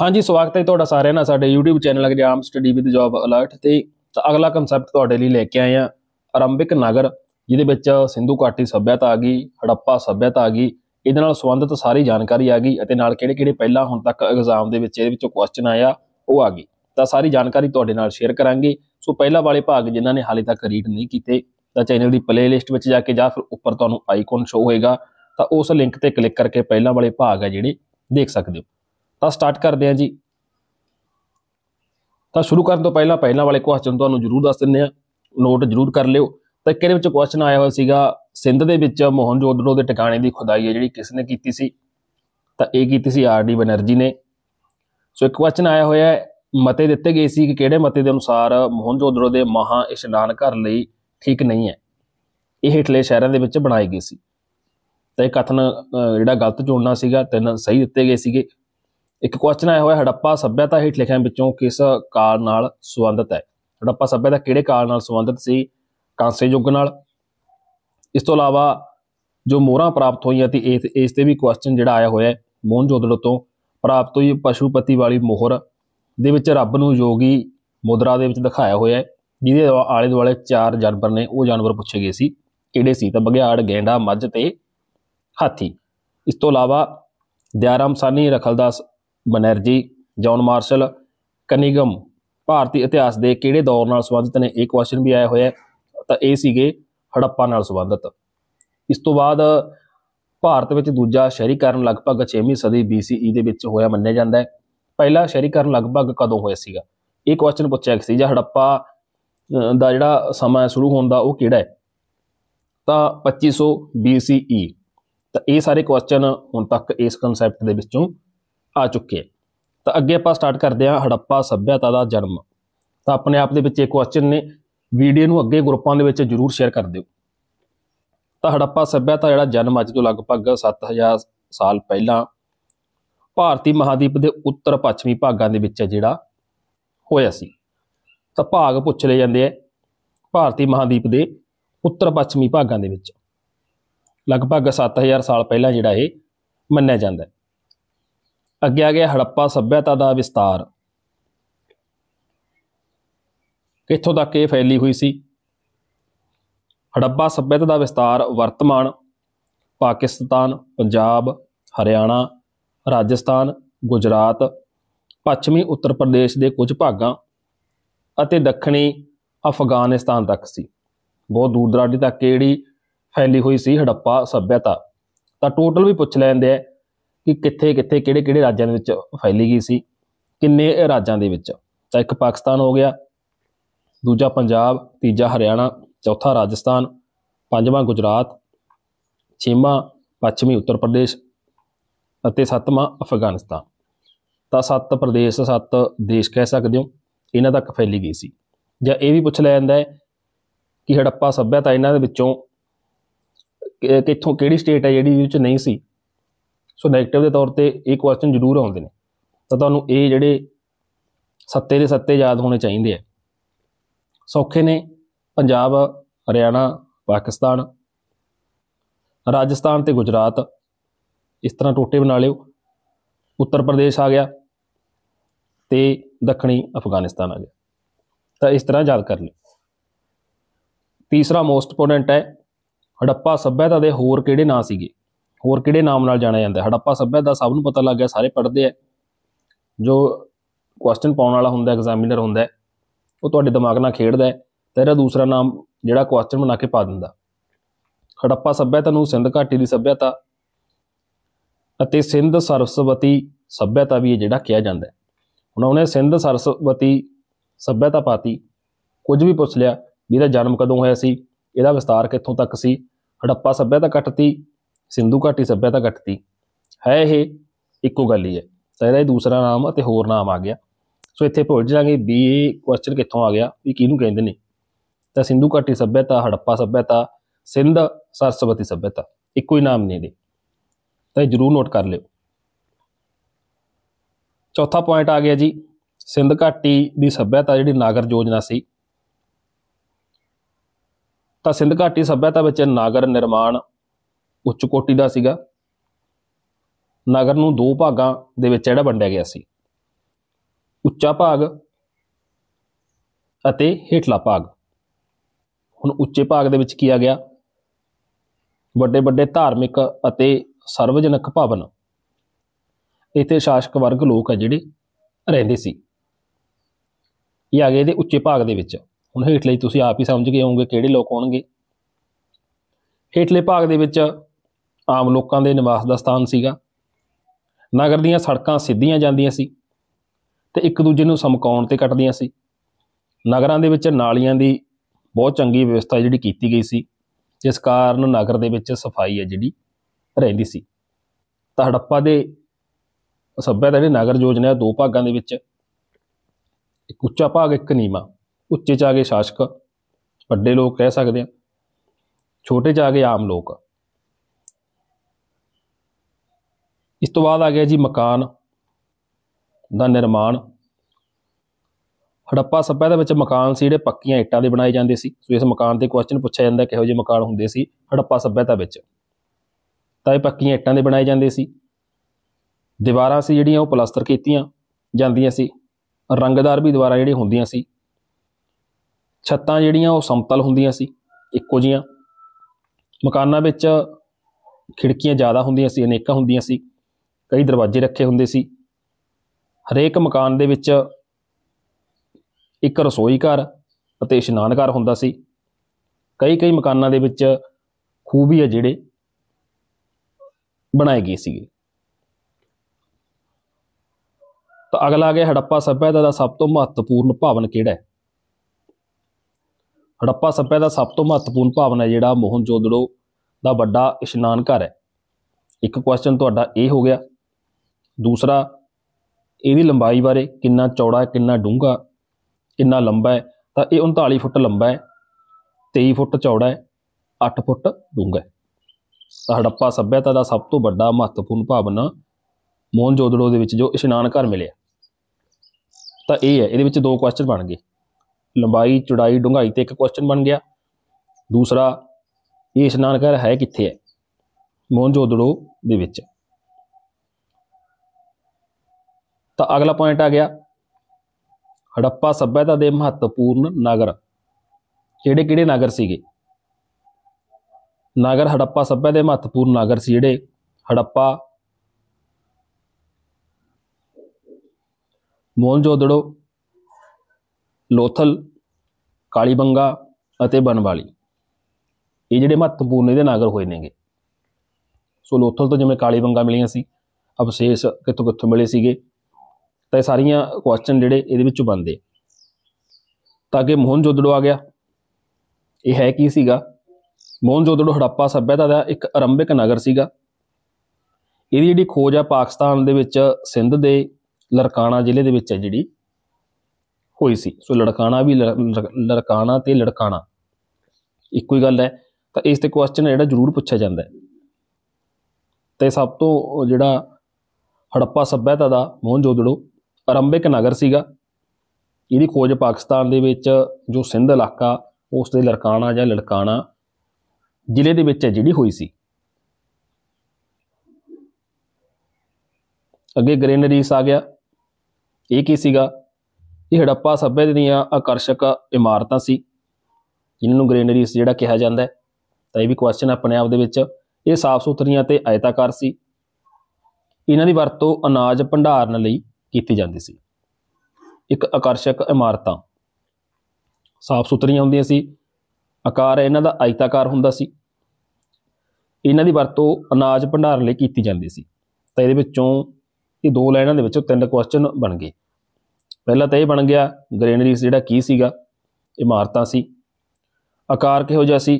ਹਾਂਜੀ ਸਵਾਗਤ ਹੈ ਤੁਹਾਡਾ ਸਾਰਿਆਂ ਦਾ ਸਾਡੇ YouTube channel exam study with job alert ਤੇ ਤਾਂ ਅਗਲਾ ਕਨਸੈਪਟ ਤੁਹਾਡੇ ਲਈ ਲੈ ਕੇ ਆਏ ਆ ਆਰੰਭਿਕ ਨਗਰ ਜਿਹਦੇ ਵਿੱਚ ਸਿੰਧੂ ਘਾਟੀ ਸਭਿਅਤਾ ਆ ਗਈ ਹੜੱਪਾ ਸਭਿਅਤਾ ਆ ਗਈ ਇਹਦੇ ਨਾਲ ਸੰਬੰਧਿਤ ਸਾਰੀ ਜਾਣਕਾਰੀ ਆ ਗਈ ਅਤੇ ਨਾਲ ਕਿਹੜੇ-ਕਿਹੜੇ ਪਹਿਲਾਂ ਹੁਣ ਤੱਕ ਐਗਜ਼ਾਮ ਦੇ ਵਿੱਚ ਇਹਦੇ ਵਿੱਚੋਂ ਕੁਐਸਚਨ ਆਇਆ ਉਹ ਆ ਗਈ ਤਾਂ ਸਾਰੀ ਜਾਣਕਾਰੀ ਤੁਹਾਡੇ ਨਾਲ ਸ਼ੇਅਰ ਕਰਾਂਗੇ ਸੋ ਪਹਿਲਾ ਵਾਲੇ ਭਾਗ ਜਿਨ੍ਹਾਂ ਨੇ ਹਾਲੇ ਤੱਕ ਰੀਡ ਨਹੀਂ ਕੀਤੇ ਤਾਂ ਚੈਨਲ ਦੀ ਪਲੇਲਿਸਟ ਵਿੱਚ ਜਾ ਕੇ ਜਾਂ ਫਿਰ ਉੱਪਰ ਤੁਹਾਨੂੰ ਆਈਕਨ ਸ਼ੋ ਹੋਏਗਾ ਤਾਂ ਉਸ ਲਿੰਕ ਤੇ ਕਲਿੱਕ ਕਰਕੇ ਪਹਿਲਾਂ ਵਾਲੇ ਭਾਗ ਆ ਜਿਹੜੇ ਦੇਖ ਸਕਦੇ ਹੋ ਤਾਂ ਸਟਾਰਟ ਕਰਦੇ ਆ ਜੀ ਤਾਂ ਸ਼ੁਰੂ ਕਰਨ ਤੋਂ ਪਹਿਲਾਂ ਪਹਿਲਾਂ ਵਾਲੇ ਕੁਐਸਚਨ ਤੁਹਾਨੂੰ ਜ਼ਰੂਰ ਦੱਸ ਦਿੰਨੇ ਆ ਨੋਟ ਜ਼ਰੂਰ ਕਰ ਲਿਓ ਤਾਂ ਇੱਕ ਇਹਦੇ ਵਿੱਚ ਕੁਐਸਚਨ ਆਇਆ ਹੋਇਆ ਸੀਗਾ ਸਿੰਧ ਦੇ ਵਿੱਚ ਮੋਹਨਜੋਦੜੋ ਦੇ ਟਿਕਾਣੇ ਦੀ ਖੁਦਾਈ ਹੈ ਜਿਹੜੀ ਕਿਸ ਨੇ ਕੀਤੀ ਸੀ ਤਾਂ ਇਹ ਕੀਤੀ ਸੀ ਆਰ ਡੀ ਬਨਰਜੀ ਨੇ ਸੋ ਇੱਕ ਕੁਐਸਚਨ ਆਇਆ ਹੋਇਆ ਹੈ ਮਤੇ ਦਿੱਤੇ ਗਏ ਸੀ ਕਿ ਕਿਹੜੇ ਮਤੇ ਦੇ ਅਨੁਸਾਰ ਮੋਹਨਜੋਦੜੋ ਦੇ ਮਹਾ ਇਸ਼ਨਾਨ ਘਰ ਲਈ ਠੀਕ ਨਹੀਂ ਹੈ ਇਹ ਹਿਟਲੇ ਸ਼ਹਿਰਾਂ ਦੇ ਵਿੱਚ ਬਣਾਏ ਗਏ ਸੀ ਤਾਂ ਇਹ ਕਥਨ ਜਿਹੜਾ ਗਲਤ ਜੋੜਨਾ ਸੀਗਾ ਤਿੰਨ ਸਹੀ ਦਿੱਤੇ ਗਏ ਸੀਗੇ ਇੱਕ ਕੁਐਸਚਨ ਆਇਆ ਹੋਇਆ ਹੜੱਪਾ ਸੱਭਿਆਤਾ ਹੇਠ ਲਿਖਿਆਂ ਵਿੱਚੋਂ ਕਿਸ ਕਾਲ ਨਾਲ ਸੰਬੰਧਿਤ ਹੈ ਹੜੱਪਾ ਸੱਭਿਆਤਾ ਕਿਹੜੇ ਕਾਲ ਨਾਲ ਸੰਬੰਧਿਤ ਸੀ ਕਾਂਸੇ ਯੁੱਗ ਨਾਲ ਇਸ ਤੋਂ ਇਲਾਵਾ ਜੋ ਮੋਹਰਾਂ ਪ੍ਰਾਪਤ ਹੋਈਆਂ ਤੇ ਇਸ ਤੇ ਵੀ ਕੁਐਸਚਨ ਜਿਹੜਾ ਆਇਆ ਹੋਇਆ ਹੈ ਮੋਹਨਜੋਦੜੋ ਤੋਂ ਪ੍ਰਾਪਤ ਹੋਈ ਪਸ਼ੂਪਤੀ ਵਾਲੀ ਮੋਹਰ ਦੇ ਵਿੱਚ ਰੱਬ ਨੂੰ ਯੋਗੀ ਮੁਦਰਾ ਦੇ ਵਿੱਚ ਦਿਖਾਇਆ ਹੋਇਆ ਹੈ ਜਿਹਦੇ ਆਲੇ ਦੁਆਲੇ ਚਾਰ ਜਾਨਵਰ ਨੇ ਉਹ ਜਾਨਵਰ ਪੁੱਛੇ ਗਏ ਸੀ ਕਿਹੜੇ ਸੀ ਤਾਂ ਬਗਿਆੜ ਗੈਂਡਾ ਮੱਝ ਤੇ ਹਾਥੀ ਇਸ ਤੋਂ ਇਲਾਵਾ Dayaram Sahni Rakhaldas Banerjee John Marshall Cunningham ਭਾਰਤੀ ਇਤਿਹਾਸ ਦੇ ਕਿਹੜੇ ਦੌਰ ਨਾਲ ਸੰਬੰਧਿਤ ਨੇ ਇਹ ਕੁਐਸਚਨ ਵੀ ਆਇਆ ਹੋਇਆ ਹੈ ਤਾਂ ਇਹ ਸੀਗੇ ਹੜੱਪਾ ਨਾਲ ਸੰਬੰਧਿਤ ਇਸ ਤੋਂ ਬਾਅਦ ਭਾਰਤ ਵਿੱਚ ਦੂਜਾ ਸ਼ਹਿਰੀਕਰਨ ਲਗਭਗ 6ਵੀਂ ਸਦੀ BCE ਦੇ ਵਿੱਚ ਹੋਇਆ ਮੰਨਿਆ ਜਾਂਦਾ ਹੈ ਪਹਿਲਾ ਸ਼ਹਿਰੀਕਰਨ ਲਗਭਗ ਕਦੋਂ ਹੋਇਆ ਸੀਗਾ ਇਹ ਕੁਐਸਚਨ ਪੁੱਛਿਆ ਸੀ ਜਾਂ ਹੜੱਪਾ ਦਾ ਜਿਹੜਾ ਸਮਾਂ ਸ਼ੁਰੂ ਹੋਣ ਦਾ ਉਹ ਕਿਹੜਾ ਹੈ ਤਾਂ 2500 BCE ਤਾਂ ਇਹ ਸਾਰੇ ਕੁਐਸਚਨ ਹੁਣ ਤੱਕ ਇਸ ਕਨਸੈਪਟ ਦੇ ਵਿੱਚੋਂ ਆ ਚੁੱਕੇ ਤਾਂ ਅੱਗੇ ਆਪਾਂ ਸਟਾਰਟ ਕਰਦੇ ਹਾਂ ਹੜੱਪਾ ਸੱਭਿਆਤਾ ਦਾ ਜਨਮ ਤਾਂ ਆਪਣੇ ਆਪ ਦੇ ਵਿੱਚ ਇੱਕ ਕੁਐਸਚਨ ਨੇ ਵੀਡੀਓ ਨੂੰ ਅੱਗੇ ਗਰੁੱਪਾਂ ਦੇ ਵਿੱਚ ਜਰੂਰ ਸ਼ੇਅਰ ਕਰ ਦਿਓ ਤਾਂ ਹੜੱਪਾ ਸੱਭਿਆਤਾ ਜਿਹੜਾ ਜਨਮ ਅੱਜ ਤੋਂ ਲਗਭਗ 7000 ਸਾਲ ਪਹਿਲਾਂ ਭਾਰਤੀ ਮਹਾਦੀਪ ਦੇ ਉੱਤਰ ਪੱਛਮੀ ਭਾਗਾਂ ਦੇ ਵਿੱਚ ਜਿਹੜਾ ਹੋਇਆ ਸੀ ਤਾਂ ਭਾਗ ਪੁੱਛ ਲਏ ਜਾਂਦੇ ਆ ਭਾਰਤੀ ਮਹਾਦੀਪ ਦੇ ਉੱਤਰ ਪੱਛਮੀ ਭਾਗਾਂ ਦੇ ਵਿੱਚ ਲਗਭਗ 7000 ਸਾਲ ਪਹਿਲਾਂ ਜਿਹੜਾ ਇਹ ਮੰਨਿਆ ਜਾਂਦਾ ਹੈ ਅੱਗੇ ਆ ਗਿਆ ਹੜੱਪਾ ਸੱਭਿਅਤਾ ਦਾ ਵਿਸਤਾਰ ਕਿੱਥੋਂ ਤੱਕ ਇਹ ਫੈਲੀ ਹੋਈ ਸੀ ਹੜੱਪਾ ਸੱਭਿਅਤਾ ਦਾ ਵਿਸਤਾਰ ਵਰਤਮਾਨ ਪਾਕਿਸਤਾਨ ਪੰਜਾਬ ਹਰਿਆਣਾ ਰਾਜਸਥਾਨ ਗੁਜਰਾਤ ਪੱਛਮੀ ਉੱਤਰ ਪ੍ਰਦੇਸ਼ ਦੇ ਕੁਝ ਭਾਗਾਂ ਅਤੇ ਦੱਖਣੀ ਅਫਗਾਨਿਸਤਾਨ ਤੱਕ ਸੀ ਬਹੁਤ ਦੂਰ ਦਰਾਡੇ ਤੱਕ ਕਿਹੜੀ ਫੈਲੀ ਹੋਈ ਸੀ ਹੜੱਪਾ ਸੱਭਿਅਤਾ ਤਾਂ ਟੋਟਲ ਵੀ ਪੁੱਛ ਲੈਂਦੇ ਆ ਕਿ ਕਿੱਥੇ ਕਿੱਥੇ ਕਿਹੜੇ ਕਿਹੜੇ ਰਾਜਾਂ ਦੇ ਵਿੱਚ ਫੈਲੀ ਗਈ ਸੀ ਕਿੰਨੇ ਰਾਜਾਂ ਦੇ ਵਿੱਚ ਤਾਂ ਇੱਕ ਪਾਕਿਸਤਾਨ ਹੋ ਗਿਆ ਦੂਜਾ ਪੰਜਾਬ ਤੀਜਾ ਹਰਿਆਣਾ ਚੌਥਾ ਰਾਜਸਥਾਨ ਪੰਜਵਾਂ ਗੁਜਰਾਤ ਛੇਵਾਂ ਪੱਛਮੀ ਉੱਤਰ ਪ੍ਰਦੇਸ਼ ਅਤੇ ਸੱਤਵਾਂ ਅਫਗਾਨਿਸਤਾਨ ਤਾਂ ਸੱਤ ਪ੍ਰਦੇਸ਼ ਸੱਤ ਦੇਸ਼ ਕਹਿ ਸਕਦੇ ਹੋ ਇਹਨਾਂ ਤੱਕ ਫੈਲੀ ਗਈ ਸੀ ਜਾਂ ਇਹ ਵੀ ਪੁੱਛ ਲਿਆ ਜਾਂਦਾ ਹੈ ਕਿ ਹੜੱਪਾ ਸੱਭਿਆਤਾ ਇਹਨਾਂ ਦੇ ਵਿੱਚੋਂ ਕਿੱਥੋਂ ਕਿਹੜੀ ਸਟੇਟ ਹੈ ਜਿਹੜੀ ਇਹਦੇ ਵਿੱਚ ਨਹੀਂ ਸੀ ਸੋ 네ਗੇਟਿਵ ਦੇ ਤੌਰ ਤੇ ਇਹ ਕੁਐਸਚਨ ਜ਼ਰੂਰ ਆਉਂਦੇ ਨੇ ਤਾਂ ਤੁਹਾਨੂੰ ਇਹ ਜਿਹੜੇ ਸੱਤੇ ਦੇ ਸੱਤੇ ਯਾਦ ਹੋਣੇ ਚਾਹੀਦੇ ਆ ਸੌਖੇ ਨੇ ਪੰਜਾਬ ਹਰਿਆਣਾ ਪਾਕਿਸਤਾਨ ਰਾਜਸਥਾਨ ਤੇ ਗੁਜਰਾਤ ਇਸ ਤਰ੍ਹਾਂ ਟੋਟੇ ਬਣਾ ਲਿਓ ਉੱਤਰ ਪ੍ਰਦੇਸ਼ ਆ ਗਿਆ ਤੇ ਦੱਖਣੀ ਅਫਗਾਨਿਸਤਾਨ ਆ ਗਿਆ ਤਾਂ ਇਸ ਤਰ੍ਹਾਂ ਯਾਦ ਕਰ ਲਿਓ ਤੀਸਰਾ ਮੋਸਟ ਇੰਪੋਰਟੈਂਟ ਹੈ ਹੜੱਪਾ ਸੱਭਿਆਤਾ ਦੇ ਹੋਰ ਕਿਹੜੇ ਨਾਂ ਸੀਗੇ ਹੋਰ ਕਿਹੜੇ ਨਾਮ ਨਾਲ ਜਾਣਿਆ ਜਾਂਦਾ ਹੈ ਹੜੱਪਾ ਸੱਭਿਆ ਦਾ ਸਭ ਨੂੰ ਪਤਾ ਲੱਗ ਗਿਆ ਸਾਰੇ ਪੜ੍ਹਦੇ ਆ ਜੋ ਕੁਐਸਚਨ ਪਾਉਣ ਵਾਲਾ ਹੁੰਦਾ ਐਗਜ਼ਾਮੀਨਰ ਹੁੰਦਾ ਉਹ ਤੁਹਾਡੇ ਦਿਮਾਗ ਨਾਲ ਖੇਡਦਾ ਹੈ ਤੇ ਇਹਦਾ ਦੂਸਰਾ ਨਾਮ ਜਿਹੜਾ ਕੁਐਸਚਨ ਬਣਾ ਕੇ ਪਾ ਦਿੰਦਾ ਹੜੱਪਾ ਸੱਭਿਅਤਾ ਨੂੰ ਸਿੰਧ ਘਾਟੀ ਦੀ ਸੱਭਿਅਤਾ ਅਤੇ ਸਿੰਧ ਸਰਸਵਤੀ ਸੱਭਿਅਤਾ ਵੀ ਇਹ ਜਿਹੜਾ ਕਿਹਾ ਜਾਂਦਾ ਹੁਣ ਉਹਨੇ ਸਿੰਧ ਸਰਸਵਤੀ ਸੱਭਿਅਤਾ ਪਾਤੀ ਕੁਝ ਵੀ ਪੁੱਛ ਲਿਆ ਵੀ ਇਹਦਾ ਜਨਮ ਕਦੋਂ ਹੋਇਆ ਸੀ ਇਹਦਾ ਵਿਸਤਾਰ ਕਿੱਥੋਂ ਤੱਕ ਸੀ ਹੜੱਪਾ ਸੱਭਿਅਤਾ ਘਟਤੀ ਸਿੰਧੂ ਘਾਟੀ ਸੱਭਿਆਤਾ ਘਟਤੀ ਹੈ ਇਹ ਇੱਕੋ ਗੱਲ ਹੀ ਹੈ ਤਾਂ ਇਹਦਾ ਹੀ ਦੂਸਰਾ ਨਾਮ ਅਤੇ ਹੋਰ ਨਾਮ ਆ ਗਿਆ ਸੋ ਇੱਥੇ ਭੁੱਲ ਜਾਗੇ ਵੀ ਇਹ ਕੁਐਸਚਨ ਕਿੱਥੋਂ ਆ ਗਿਆ ਵੀ ਕਿਹਨੂੰ ਕਹਿੰਦੇ ਨੇ ਤਾਂ ਸਿੰਧੂ ਘਾਟੀ ਸੱਭਿਆਤਾ ਹੜੱਪਾ ਸੱਭਿਆਤਾ ਸਿੰਧ ਸਰਸਵਤੀ ਸੱਭਿਆਤਾ ਇੱਕੋ ਹੀ ਨਾਮ ਨੇ ਦੇ ਤਾਂ ਇਹ ਜਰੂਰ ਨੋਟ ਕਰ ਲਿਓ ਚੌਥਾ ਪੁਆਇੰਟ ਆ ਗਿਆ ਜੀ ਸਿੰਧ ਘਾਟੀ ਦੀ ਸੱਭਿਆਤਾ ਜਿਹੜੀ ਨਾਗਰ ਯੋਜਨਾ ਸੀ ਤਾਂ ਸਿੰਧ ਘਾਟੀ ਸੱਭਿਆਤਾ ਵਿੱਚ ਨਾਗਰ ਨਿਰਮਾਣ ਉੱਚ ਕੋਟੀ ਦਾ ਸੀਗਾ ਨਗਰ ਨੂੰ ਦੋ ਭਾਗਾਂ ਦੇ ਵਿੱਚ ਜਿਹੜਾ ਵੰਡਿਆ ਗਿਆ ਸੀ ਉੱਚਾ ਭਾਗ ਅਤੇ ਹੇਠਲਾ ਭਾਗ ਹੁਣ ਉੱਚੇ ਭਾਗ ਦੇ ਵਿੱਚ ਕੀ ਆ ਗਿਆ ਵੱਡੇ ਵੱਡੇ ਧਾਰਮਿਕ ਅਤੇ ਸਰਵਜਨਕ ਭਵਨ ਇੱਥੇ ਸ਼ਾਸਕ ਵਰਗ ਲੋਕ ਆ ਜਿਹੜੇ ਰਹਿੰਦੇ ਸੀ ਇਹ ਆ ਗਏ ਇਹਦੇ ਉੱਚੇ ਭਾਗ ਦੇ ਵਿੱਚ ਹੁਣ ਹੇਠਲੇ ਤੁਸੀਂ ਆਪ ਹੀ ਸਮਝ ਗਏ ਹੋਵੋਗੇ ਕਿਹੜੇ ਲੋਕ ਹੋਣਗੇ ਹੇਠਲੇ ਭਾਗ ਦੇ ਵਿੱਚ ਆਮ ਲੋਕਾਂ ਦੇ ਨਿਵਾਸ ਦਾ ਸਥਾਨ ਸੀਗਾ ਨਗਰ ਦੀਆਂ ਸੜਕਾਂ ਸਿੱਧੀਆਂ ਜਾਂਦੀਆਂ ਸੀ ਤੇ ਇੱਕ ਦੂਜੇ ਨੂੰ ਸਮਕਾਉਣ ਤੇ ਕੱਟਦੀਆਂ ਸੀ ਨਗਰਾਂ ਦੇ ਵਿੱਚ ਨਾਲੀਆਂ ਦੀ ਬਹੁਤ ਚੰਗੀ ਵਿਵਸਥਾ ਜਿਹੜੀ ਕੀਤੀ ਗਈ ਸੀ ਜਿਸ ਕਾਰਨ ਨਗਰ ਦੇ ਵਿੱਚ ਸਫਾਈ ਹੈ ਜਿਹੜੀ ਰਹਿੰਦੀ ਸੀ ਤਾਂ ਹੜੱਪਾ ਦੇ ਸੱਭਿਆ ਦਾ ਜਿਹੜੀ ਨਗਰ ਯੋਜਨਾ ਹੈ ਦੋ ਭਾਗਾਂ ਦੇ ਵਿੱਚ ਇੱਕ ਉੱਚਾ ਭਾਗ ਇੱਕ ਨੀਵਾ ਉੱਚੇ ਚ ਆ ਕੇ ਸ਼ਾਸਕ ਵੱਡੇ ਲੋਕ ਕਹਿ ਸਕਦੇ ਆ ਛੋਟੇ ਚ ਆ ਕੇ ਆਮ ਲੋਕ ਇਸ ਤੋਂ ਬਾਅਦ ਆ ਗਿਆ ਜੀ ਮਕਾਨ ਦਾ ਨਿਰਮਾਣ ਹੜੱਪਾ ਸੱਭਿਆ ਦੇ ਵਿੱਚ ਮਕਾਨ ਸੀ ਜਿਹੜੇ ਪੱਕੀਆਂ ਇੱਟਾਂ ਦੇ ਬਣਾਏ ਜਾਂਦੇ ਸੀ ਸੋ ਇਸ ਮਕਾਨ ਤੇ ਕੁਐਸਚਨ ਪੁੱਛਿਆ ਜਾਂਦਾ ਕਿਹੋ ਜਿਹੇ ਮਕਾਨ ਹੁੰਦੇ ਸੀ ਹੜੱਪਾ ਸੱਭਿਅਤਾ ਵਿੱਚ ਤਾਂ ਇਹ ਪੱਕੀਆਂ ਇੱਟਾਂ ਦੇ ਬਣਾਏ ਜਾਂਦੇ ਸੀ ਦੀਵਾਰਾਂ ਸੀ ਜਿਹੜੀਆਂ ਉਹ ਪਲਾਸਟਰ ਕੀਤੀਆਂ ਜਾਂਦੀਆਂ ਸੀ ਰੰਗਦਾਰ ਵੀ ਦੀਵਾਰਾਂ ਜਿਹੜੀਆਂ ਹੁੰਦੀਆਂ ਸੀ ਛੱਤਾਂ ਜਿਹੜੀਆਂ ਉਹ ਸਮਤਲ ਹੁੰਦੀਆਂ ਸੀ ਇੱਕੋ ਜੀਆਂ ਮਕਾਨਾਂ ਵਿੱਚ ਖਿੜਕੀਆਂ ਜ਼ਿਆਦਾ ਹੁੰਦੀਆਂ ਸੀ ਅਨੇਕਾਂ ਹੁੰਦੀਆਂ ਸੀ ਕਈ ਦਰਵਾਜ਼ੇ ਰੱਖੇ ਹੁੰਦੇ ਸੀ ਹਰੇਕ ਮਕਾਨ ਦੇ ਵਿੱਚ ਇੱਕ ਰਸੋਈ ਘਰ ਅਤੇ ਇਸ਼ਨਾਨ ਘਰ ਹੁੰਦਾ ਸੀ ਕਈ ਕਈ ਮਕਾਨਾਂ ਦੇ ਵਿੱਚ ਖੂਬ ਹੀ ਜਿਹੜੇ ਬਣਾਏ ਗਏ ਸੀਗੇ ਤਾਂ ਅਗਲਾ ਆ ਗਿਆ ਹੜੱਪਾ ਸੱਭਿਅਤਾ ਦਾ ਸਭ ਤੋਂ ਮਹੱਤਵਪੂਰਨ ਭਾਵਨ ਕਿਹੜਾ ਹੈ ਹੜੱਪਾ ਸੱਭਿਅਤਾ ਦਾ ਸਭ ਤੋਂ ਮਹੱਤਵਪੂਰਨ ਭਾਵਨ ਹੈ ਜਿਹੜਾ ਮੋਹਨਜੋਦੜੋ ਦਾ ਵੱਡਾ ਇਸ਼ਨਾਨ ਘਰ ਹੈ ਇੱਕ ਕੁਐਸਚਨ ਤੁਹਾਡਾ ਇਹ ਹੋ ਗਿਆ ਦੂਸਰਾ ਇਹਦੀ ਲੰਬਾਈ ਬਾਰੇ ਕਿੰਨਾ ਚੌੜਾ ਹੈ ਕਿੰਨਾ ਡੂੰਘਾ ਕਿੰਨਾ ਲੰਬਾ ਹੈ ਤਾਂ ਇਹ 39 ਫੁੱਟ ਲੰਬਾ ਹੈ 23 ਫੁੱਟ ਚੌੜਾ ਹੈ 8 ਫੁੱਟ ਡੂੰਘਾ ਹੈ ਤਾਂ ਹੜੱਪਾ ਦਾ ਸਭ ਤੋਂ ਵੱਡਾ ਮਹੱਤਵਪੂਰਨ ਭਾਵਨਾ ਮੋਹਨਜੋਦੜੋ ਦੇ ਵਿੱਚ ਜੋ ਇਸ਼ਨਾਨ ਘਰ ਮਿਲਿਆ ਤਾਂ ਇਹ ਹੈ ਇਹਦੇ ਵਿੱਚ ਦੋ ਕੁਐਸਚਨ ਬਣ ਗਏ ਲੰਬਾਈ ਚੌੜਾਈ ਡੂੰਘਾਈ ਤੇ ਇੱਕ ਕੁਐਸਚਨ ਬਣ ਗਿਆ ਦੂਸਰਾ ਇਹ ਇਸ਼ਨਾਨ ਘਰ ਹੈ ਕਿੱਥੇ ਹੈ ਮੋਹਨਜੋਦੜੋ ਦੇ ਵਿੱਚ ਤਾਂ ਅਗਲਾ ਪੁਆਇੰਟ ਆ ਗਿਆ ਹੜੱਪਾ ਸੱਭਿਅਤਾ ਦੇ ਮਹੱਤਵਪੂਰਨ ਨਗਰ ਕਿਹੜੇ ਕਿਹੜੇ ਨਗਰ ਸੀਗੇ ਨਗਰ ਹੜੱਪਾ ਸੱਭਿਅਤਾ ਦੇ ਮਹੱਤਵਪੂਰਨ ਨਗਰ ਸੀ ਜਿਹੜੇ ਹੜੱਪਾ ਮੋਹਨਜੋਦੜੋ ਲੋਥਲ ਕਾਲੀਬੰਗਾ ਅਤੇ ਬਨਵਾਲੀ ਇਹ ਜਿਹੜੇ ਮਹੱਤਵਪੂਰਨ ਇਹਦੇ ਨਗਰ ਹੋਏ ਨੇਗੇ ਸੋ ਲੋਥਲ ਤੋਂ ਜਿਵੇਂ ਕਾਲੀਬੰਗਾ ਮਿਲੀਆਂ ਸੀ ਅਵਸ਼ੇਸ਼ ਕਿੱਥੋਂ ਕਿੱਥੋਂ ਮਿਲੇ ਸੀਗੇ ਤਾਂ ਇਹ ਸਾਰੀਆਂ ਕੁਐਸਚਨ ਜਿਹੜੇ ਇਹਦੇ ਵਿੱਚੋਂ ਬਣਦੇ ਤਾਂ ਮੋਹਨ ਮੋਹਨਜੋਦੜੋ ਆ ਗਿਆ ਇਹ ਹੈ ਕੀ ਸੀਗਾ ਮੋਹਨਜੋਦੜੋ ਹੜੱਪਾ ਸੱਭਿਅਤਾ ਦਾ ਇੱਕ ਆਰੰਭਿਕ ਨਗਰ ਸੀਗਾ ਇਹਦੀ ਜਿਹੜੀ ਖੋਜ ਆ ਪਾਕਿਸਤਾਨ ਦੇ ਵਿੱਚ ਸਿੰਧ ਦੇ ਲੜਕਾਣਾ ਜ਼ਿਲ੍ਹੇ ਦੇ ਵਿੱਚ ਹੈ ਜਿਹੜੀ ਹੋਈ ਸੀ ਸੋ ਲੜਕਾਣਾ ਵੀ ਲੜਕਾਣਾ ਤੇ ਲੜਕਾਣਾ ਇੱਕੋ ਹੀ ਗੱਲ ਹੈ ਤਾਂ ਇਸ ਤੇ ਕੁਐਸਚਨ ਜਿਹੜਾ ਜ਼ਰੂਰ ਪੁੱਛਿਆ ਜਾਂਦਾ ਹੈ ਤੇ ਸਭ ਤੋਂ ਜਿਹੜਾ ਹੜੱਪਾ ਸੱਭਿਅਤਾ ਦਾ ਮੋਹਨਜੋਦੜੋ ਆਰੰਭਿਕ ਨਗਰ ਸੀਗਾ ਇਹਦੀ ਖੋਜ ਪਾਕਿਸਤਾਨ ਦੇ ਵਿੱਚ ਜੋ ਸਿੰਧ ਇਲਾਕਾ ਉਸ ਦੇ ਲੜਕਾਣਾ ਜਾਂ ਲੜਕਾਣਾ ਜ਼ਿਲ੍ਹੇ ਦੇ ਵਿੱਚ ਜਿਹੜੀ ਹੋਈ ਸੀ ਅੱਗੇ ਗ੍ਰੇਨਰੀਸ ਆ ਗਿਆ ਇਹ ਕੀ ਸੀਗਾ ਇਹ ਹੜੱਪਾ ਸੱਭਿਅਤਾ ਦੀਆਂ ਆਕਰਸ਼ਕ ਇਮਾਰਤਾਂ ਸੀ ਇਹਨਾਂ ਨੂੰ ਗ੍ਰੇਨਰੀਸ ਜਿਹੜਾ ਕਿਹਾ ਜਾਂਦਾ ਹੈ ਤਾਂ ਇਹ ਵੀ ਕੁਐਸਚਨ ਆਪਣੇ ਆਪ ਦੇ ਵਿੱਚ ਇਹ ਸਾਫ਼ ਸੁਥਰੀਆਂ ਤੇ ਆਇਤਾਕਾਰ ਸੀ ਇਹਨਾਂ ਦੀ ਵਰਤੋਂ ਅਨਾਜ ਭੰਡਾਰਨ ਲਈ ਕੀਤੀ ਜਾਂਦੀ ਸੀ ਇੱਕ ਆਕਰਸ਼ਕ ਇਮਾਰਤਾਂ ਸਾਫ਼ ਸੁਥਰੀਆਂ ਹੁੰਦੀਆਂ ਸੀ ਆਕਾਰ ਇਹਨਾਂ ਦਾ ਆਇਤਾਕਾਰ ਹੁੰਦਾ ਸੀ ਇਹਨਾਂ ਦੀ ਵਰਤੋਂ ਅਨਾਜ ਭੰਡਾਰ ਲਈ ਕੀਤੀ ਜਾਂਦੀ ਸੀ ਤਾਂ ਇਹਦੇ ਵਿੱਚੋਂ ਇਹ ਦੋ ਲਾਈਨਾਂ ਦੇ ਵਿੱਚੋਂ ਤਿੰਨ ਕੁਐਸਚਨ ਬਣ ਗਏ ਪਹਿਲਾ ਤਾਂ ਇਹ ਬਣ ਗਿਆ ਗ੍ਰੇਨਰੀਸ ਜਿਹੜਾ ਕੀ ਸੀਗਾ ਇਮਾਰਤਾਂ ਸੀ ਆਕਾਰ ਕਿਹੋ ਜਿਹਾ ਸੀ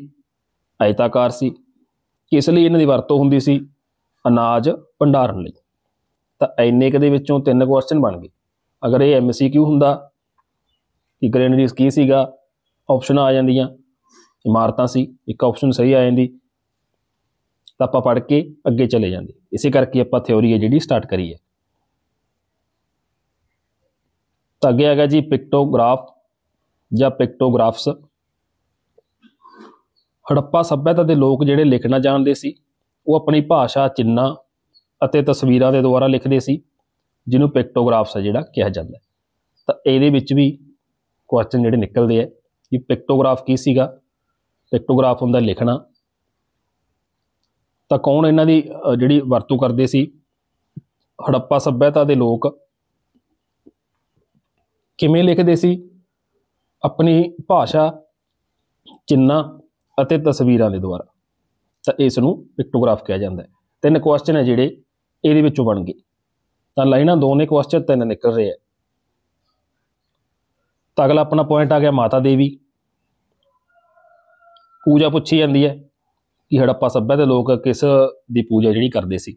ਆਇਤਾਕਾਰ ਸੀ ਕਿਸ ਲਈ ਇਹਨਾਂ ਦੀ ਵਰਤੋਂ ਹੁੰਦੀ ਸੀ ਅਨਾਜ ਭੰਡਾਰਨ ਲਈ ਤਾਂ ਐਨੇ ਕਦੇ ਵਿੱਚੋਂ ਤਿੰਨ ਕੁਐਸਚਨ ਬਣ ਗਏ ਅਗਰ ਇਹ ਐਮਸੀਕਿਊ ਹੁੰਦਾ ਕਿ ਗ੍ਰੈਨਰੀਜ਼ ਕੀ ਸੀਗਾ ਆਪਸ਼ਨ ਆ ਜਾਂਦੀਆਂ ਇਮਾਰਤਾਂ ਸੀ ਇੱਕ ਆਪਸ਼ਨ ਸਹੀ ਆ ਜਾਂਦੀ ਤਾਂ ਆਪਾਂ ਪੜ ਕੇ ਅੱਗੇ ਚਲੇ ਜਾਂਦੇ ਇਸੇ ਕਰਕੇ ਆਪਾਂ ਥਿਉਰੀ ਹੈ ਜਿਹੜੀ ਸਟਾਰਟ ਕਰੀ ਹੈ ਤਾਂ ਅੱਗੇ ਆਗਾ ਜੀ ਪਿਕਟੋਗ੍ਰਾਫ ਜਾਂ ਪਿਕਟੋਗ੍ਰਾਫਸ ਹੜੱਪਾ ਸੱਭਿਆਤਾ ਦੇ ਲੋਕ ਜਿਹੜੇ ਲਿਖਣਾ ਜਾਣਦੇ ਸੀ ਉਹ ਆਪਣੀ ਭਾਸ਼ਾ ਚਿੰਨਾ ਅਤੇ ਤਸਵੀਰਾਂ ਦੇ ਦੁਆਰਾ ਲਿਖਦੇ ਸੀ ਜਿਹਨੂੰ ਪਿਕਟੋਗ੍ਰਾਫਸ ਆ ਜਿਹੜਾ ਕਿਹਾ ਜਾਂਦਾ ਤਾਂ ਇਹਦੇ ਵਿੱਚ ਵੀ ਕੁਐਸਚਨ ਜਿਹੜੇ ਨਿਕਲਦੇ ਆ ਕਿ ਪਿਕਟੋਗ੍ਰਾਫ ਕੀ ਸੀਗਾ ਪਿਕਟੋਗ੍ਰਾਫ ਹੁੰਦਾ ਲਿਖਣਾ ਤਾਂ ਕੌਣ ਇਹਨਾਂ ਦੀ ਜਿਹੜੀ ਵਰਤੋਂ ਕਰਦੇ ਸੀ ਹੜੱਪਾ ਸੱਭਿਅਤਾ ਦੇ ਲੋਕ ਕਿਵੇਂ ਲਿਖਦੇ ਸੀ ਆਪਣੀ ਭਾਸ਼ਾ ਚਿੰਨਾ ਅਤੇ ਤਸਵੀਰਾਂ ਦੇ ਦੁਆਰਾ ਤਾਂ ਇਸ ਨੂੰ ਪਿਕਟੋਗ੍ਰਾਫ ਕਿਹਾ ਜਾਂਦਾ ਹੈ ਤਿੰਨ ਕੁਐਸਚਨ ਹੈ ਜਿਹੜੇ ਇਹਦੇ ਵਿੱਚੋਂ ਬਣ ਗਈ ਤਾਂ ਲਾਈਨਾਂ ਦੋ ਨੇ ਕੁਐਸਚਨ ਤਿੰਨ ਨਿਕਲ ਰਹੇ ਆ ਤਾਂ ਅਗਲਾ ਆਪਣਾ ਪੁਆਇੰਟ ਆ ਗਿਆ ਮਾਤਾ ਦੇਵੀ ਪੂਜਾ ਪੁੱਛੀ ਜਾਂਦੀ ਹੈ ਕਿ ਹੜੱਪਾ ਸੱਭਿਆ ਦੇ ਲੋਕ ਕਿਸ ਦੀ ਪੂਜਾ ਜਿਹੜੀ ਕਰਦੇ ਸੀ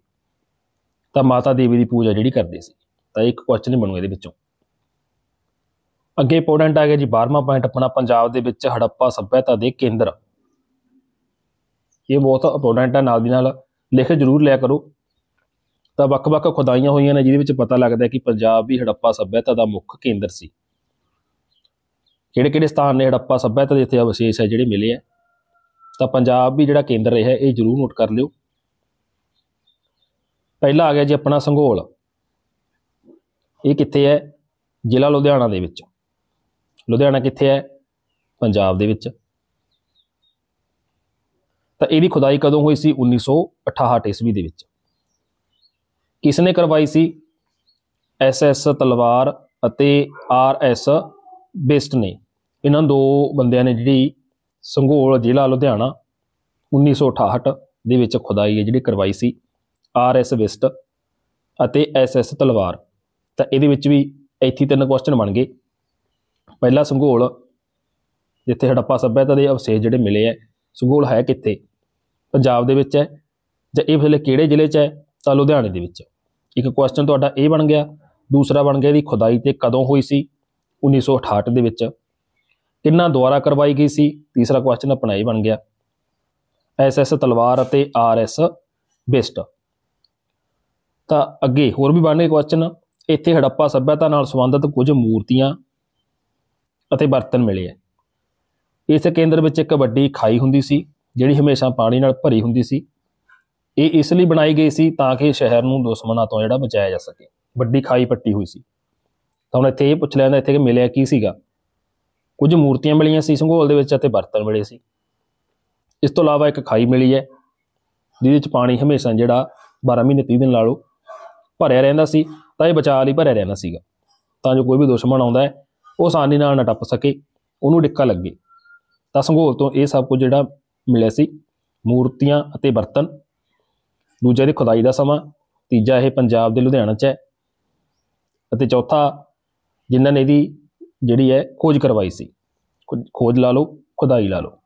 ਤਾਂ ਮਾਤਾ ਦੇਵੀ ਦੀ ਪੂਜਾ ਜਿਹੜੀ ਕਰਦੇ ਸੀ ਤਾਂ ਇੱਕ ਕੁਐਸਚਨ ਹੀ ਬਣੂਗਾ ਇਹਦੇ ਵਿੱਚੋਂ ਅੱਗੇ ਇੰਪੋਰਟੈਂਟ ਆ ਗਿਆ ਜੀ 12ਵਾਂ ਪੁਆਇੰਟ ਆਪਣਾ ਪੰਜਾਬ ਦੇ ਵਿੱਚ ਹੜੱਪਾ ਸੱਭਿਆਤਾ ਦੇ ਕੇਂਦਰ ਇਹ ਬਹੁਤ ਇੰਪੋਰਟੈਂਟ ਆ ਨਾਲ ਦੀ ਨਾਲ ਲਿਖ ਜਰੂਰ ਲਿਆ ਕਰੋ ਤਾਂ ਵੱਖ-ਵੱਖ ਖੁਦਾਈਆਂ ਹੋਈਆਂ ਨੇ ਜਿਹਦੇ ਵਿੱਚ ਪਤਾ ਲੱਗਦਾ ਕਿ ਪੰਜਾਬ ਵੀ ਹੜੱਪਾ ਸੱਭਿਅਤਾ ਦਾ ਮੁੱਖ ਕੇਂਦਰ ਸੀ ਕਿਹੜੇ-ਕਿਹੜੇ ਸਥਾਨ ਨੇ ਹੜੱਪਾ ਸੱਭਿਅਤਾ ਦੇ ਇੱਥੇ ਅਵਸ਼ੇਸ਼ ਹੈ ਜਿਹੜੇ ਮਿਲੇ ਆ ਤਾਂ ਪੰਜਾਬ ਵੀ ਜਿਹੜਾ ਕੇਂਦਰ ਰਿਹਾ ਇਹ ਜ਼ਰੂਰ ਨੋਟ ਕਰ ਲਿਓ ਪਹਿਲਾ ਆ ਗਿਆ ਜੀ ਆਪਣਾ ਸੰਘੋਲ ਇਹ ਕਿੱਥੇ ਹੈ ਜ਼ਿਲ੍ਹਾ ਲੁਧਿਆਣਾ ਦੇ ਵਿੱਚ ਲੁਧਿਆਣਾ ਕਿੱਥੇ ਹੈ ਪੰਜਾਬ ਦੇ ਵਿੱਚ ਤਾਂ ਇਹਦੀ ਖੁਦਾਈ ਕਦੋਂ ਹੋਈ ਸੀ 1968 ਈਸਵੀ ਦੇ ਵਿੱਚ ਕਿਸ ਨੇ ਕਰਵਾਈ ਸੀ ਐਸ ਐਸ ਤਲਵਾਰ ਅਤੇ ਆਰ ਐਸ ਬੇਸਟ ਨੇ ਇਹਨਾਂ ਦੋ ਬੰਦਿਆਂ ਨੇ ਜਿਹੜੀ ਸੰਘੋਲ ਜ਼ਿਲ੍ਹਾ ਲੁਧਿਆਣਾ 1968 ਦੇ ਵਿੱਚ ਖੁਦਾਈ ਹੈ ਜਿਹੜੀ ਕਰਵਾਈ ਸੀ ਆਰ ਐਸ ਬੇਸਟ ਅਤੇ ਐਸ ਐਸ ਤਲਵਾਰ ਤਾਂ ਇਹਦੇ ਵਿੱਚ ਵੀ ਇੱਥੇ ਤਿੰਨ ਕੁਐਸਚਨ ਬਣ ਗਏ ਪਹਿਲਾ ਸੰਘੋਲ ਜਿੱਥੇ ਹੜੱਪਾ ਸੱਭਿਆਤਾ ਦੇ ਅਵਸ਼ੇਸ਼ ਜਿਹੜੇ ਮਿਲੇ ਐ ਸੰਘੋਲ ਹੈ ਕਿੱਥੇ ਪੰਜਾਬ ਦੇ ਵਿੱਚ ਹੈ ਜਾਂ ਇਹ ਫਿਰ ਕਿਹੜੇ ਜ਼ਿਲ੍ਹੇ 'ਚ ਹੈ ਤਾਂ ਲੁਧਿਆਣੇ ਦੇ ਵਿੱਚ ਇੱਕ ਕੁਐਸਚਨ ਤੁਹਾਡਾ ਇਹ ਬਣ ਗਿਆ ਦੂਸਰਾ ਬਣ ਗਿਆ ਵੀ ਖੁਦਾਈ ਤੇ ਕਦੋਂ ਹੋਈ ਸੀ 1968 ਦੇ ਵਿੱਚ ਕਿੰਨਾ ਦੁਆਰਾ ਕਰਵਾਈ ਗਈ ਸੀ ਤੀਸਰਾ ਕੁਐਸਚਨ ਆਪਣਾ ਇਹ ਬਣ ਗਿਆ ਐਸਐਸ ਤਲਵਾਰ ਅਤੇ ਆਰਐਸ ਬਿਸਟ ਤਾਂ ਅੱਗੇ ਹੋਰ ਵੀ ਬਣਨੇ ਕੁਐਸਚਨ ਇੱਥੇ ਹੜੱਪਾ ਸੱਭਿਅਤਾ ਨਾਲ ਸੰਬੰਧਿਤ ਕੁਝ ਮੂਰਤੀਆਂ ਅਤੇ ਬਰਤਨ ਮਿਲੇ ਆ ਇਸ ਕੇਂਦਰ ਵਿੱਚ ਇੱਕ ਵੱਡੀ ਖਾਈ ਹੁੰਦੀ ਸੀ ਜਿਹੜੀ ਹਮੇਸ਼ਾ ਪਾਣੀ ਨਾਲ ਭਰੀ ਹੁੰਦੀ ਸੀ ਇਹ ਇਸ ਲਈ ਬਣਾਈ ਗਈ ਸੀ ਤਾਂ ਕਿ ਸ਼ਹਿਰ ਨੂੰ ਦੁਸ਼ਮਣਾਂ ਤੋਂ ਜਿਹੜਾ ਬਚਾਇਆ ਜਾ ਸਕੇ ਵੱਡੀ ਖਾਈ ਪੱਟੀ ਹੋਈ ਸੀ ਤਾਂ ਹੁਣ ਇੱਥੇ ਇਹ ਪੁੱਛ ਲੈਂਦਾ ਇੱਥੇ ਕਿ ਮਿਲਿਆ ਕੀ ਸੀਗਾ ਕੁਝ ਮੂਰਤੀਆਂ ਮਿਲੀਆਂ ਸੀ ਸੰਘੋਲ ਦੇ ਵਿੱਚ ਅਤੇ ਬਰਤਨ ਮਿਲੇ ਸੀ ਇਸ ਤੋਂ ਇਲਾਵਾ ਇੱਕ ਖਾਈ ਮਿਲੀ ਹੈ ਜਿਹਦੇ ਵਿੱਚ ਪਾਣੀ ਹਮੇਸ਼ਾ ਜਿਹੜਾ 12 ਮਹੀਨੇ 30 ਦਿਨ ਲਾ ਲਓ ਭਰਿਆ ਰਹਿੰਦਾ ਸੀ ਤਾਂ ਇਹ ਬਚਾਅ ਲਈ ਭਰਿਆ ਰਹਿੰਦਾ ਸੀਗਾ ਤਾਂ ਜੋ ਕੋਈ ਵੀ ਦੁਸ਼ਮਣ ਆਉਂਦਾ ਹੈ ਉਹ ਆਸਾਨੀ ਨਾਲ ਨਾ ਟੱਪ ਸਕੇ ਉਹਨੂੰ ਡਿੱਕਾ ਲੱਗੇ ਤਾਂ ਸੰਘੋਲ ਤੋਂ ਇਹ ਸਭ ਕੁਝ ਜਿਹੜਾ ਮਿਲਿਆ ਸੀ ਮੂਰਤੀਆਂ ਅਤੇ ਬਰਤਨ ਦੂਜਾ ਇਹ ਖੁਦਾਈ ਦਾ ਸਮਾਂ ਤੀਜਾ ਇਹ ਪੰਜਾਬ ਦੇ ਲੁਧਿਆਣਾ 'ਚ ਹੈ ਅਤੇ ਚੌਥਾ ਜਿਨ੍ਹਾਂ ਨੇ ਇਹਦੀ ਜਿਹੜੀ ਹੈ ਖੋਜ ਕਰਵਾਈ ਸੀ ਖੋਜ ਲਾ ਲਓ ਖੁਦਾਈ ਲਾ ਲਓ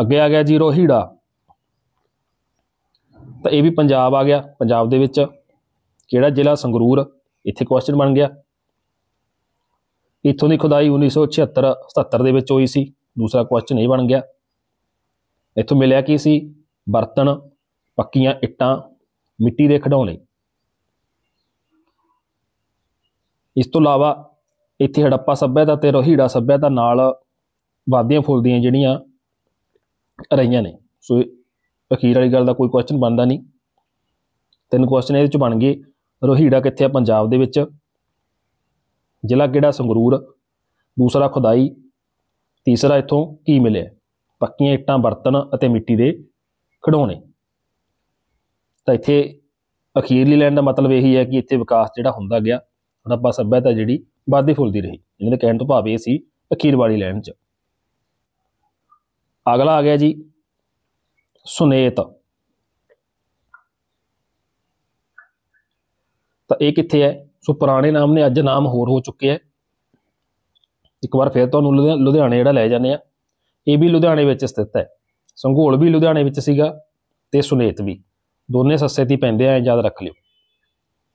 ਅੱਗੇ ਆ ਗਿਆ ਜੀ ਰੋਹੀੜਾ ਤਾਂ ਇਹ ਵੀ ਪੰਜਾਬ ਆ ਗਿਆ ਪੰਜਾਬ ਦੇ ਵਿੱਚ ਕਿਹੜਾ ਜ਼ਿਲ੍ਹਾ ਸੰਗਰੂਰ ਇੱਥੇ ਕੁਐਸਚਨ ਬਣ ਗਿਆ ਇਥੋਂ ਦੀ ਖੁਦਾਈ 1976 77 ਦੇ ਵਿੱਚ ਹੋਈ ਸੀ ਦੂਸਰਾ ਕੁਐਸਚਨ ਇਹ ਬਣ ਗਿਆ ਇਥੋਂ ਮਿਲਿਆ ਕੀ ਸੀ ਬਰਤਨ ਪੱਕੀਆਂ ਇੱਟਾਂ ਮਿੱਟੀ ਦੇ ਖਿਡੌਣੇ ਇਸ ਤੋਂ ਇਲਾਵਾ ਇੱਥੇ ਹੜੱਪਾ ਸੱਭਿਅਤਾ ਤੇ ਰੋਹੀੜਾ ਸੱਭਿਅਤਾ ਨਾਲ ਵਾਦੀਆਂ ਫੁੱਲਦੀਆਂ ਜਿਹੜੀਆਂ ਰਹੀਆਂ ਨੇ ਸੋ ਅਖੀਰ ਵਾਲੀ ਗੱਲ ਦਾ ਕੋਈ ਕੁਐਸਚਨ ਬਣਦਾ ਨਹੀਂ ਤਿੰਨ ਕੁਐਸਚਨ ਇਹਦੇ ਚ ਬਣ ਗਏ ਰੋਹੀੜਾ ਕਿੱਥੇ ਆ ਪੰਜਾਬ ਦੇ ਵਿੱਚ ਜ਼ਿਲ੍ਹਾ ਕਿਹੜਾ ਸੰਗਰੂਰ ਦੂਸਰਾ ਖੁਦਾਈ ਤੀਸਰਾ ਇਥੋਂ ਕੀ ਮਿਲਿਆ ਪੱਕੀਆਂ ਇੱਟਾਂ ਬਰਤਨ ਅਤੇ ਮਿੱਟੀ ਦੇ ਖਡਾਉਣੇ ਤਾਂ ਇੱਥੇ ਅਖੀਰਲੀ ਲਾਈਨ ਦਾ ਮਤਲਬ ਇਹੀ ਹੈ ਕਿ ਇੱਥੇ ਵਿਕਾਸ ਜਿਹੜਾ ਹੁੰਦਾ ਗਿਆ ਹੜੱਪਾ ਸੱਭਿਆਤਾ ਜਿਹੜੀ ਵਾਧੀ ਫੁੱਲਦੀ ਰਹੀ ਇਹਨਾਂ ਦੇ ਕਹਿਣ ਤੋਂ ਭਾਵ ਇਹ ਸੀ ਅਖੀਰ ਵਾਲੀ ਲਾਈਨ 'ਚ ਅਗਲਾ ਆ ਗਿਆ ਜੀ ਸੁਨੇਤ ਤਾਂ ਇਹ ਕਿੱਥੇ ਹੈ ਸੋ ਪੁਰਾਣੇ ਨਾਮ ਨੇ ਅੱਜ ਨਾਮ ਹੋਰ ਹੋ ਚੁੱਕੇ ਹੈ ਇੱਕ ਵਾਰ ਫਿਰ ਤੁਹਾਨੂੰ ਲੁਧਿਆਣੇ ਜਿਹੜਾ ਲੈ ਜਾਂਦੇ ਆ ਇਹ ਵੀ ਲੁਧਿਆਣੇ ਵਿੱਚ ਸਥਿਤ ਹੈ ਸੰਘੋਲ ਵੀ ਲੁਧਿਆਣੇ ਵਿੱਚ ਸੀਗਾ ਤੇ ਸੁਨੇਤ ਵੀ ਦੋਨੇ ਸੱਸੇ ਤੀ ਪੈਂਦੇ ਆ ਯਾਦ ਰੱਖ ਲਿਓ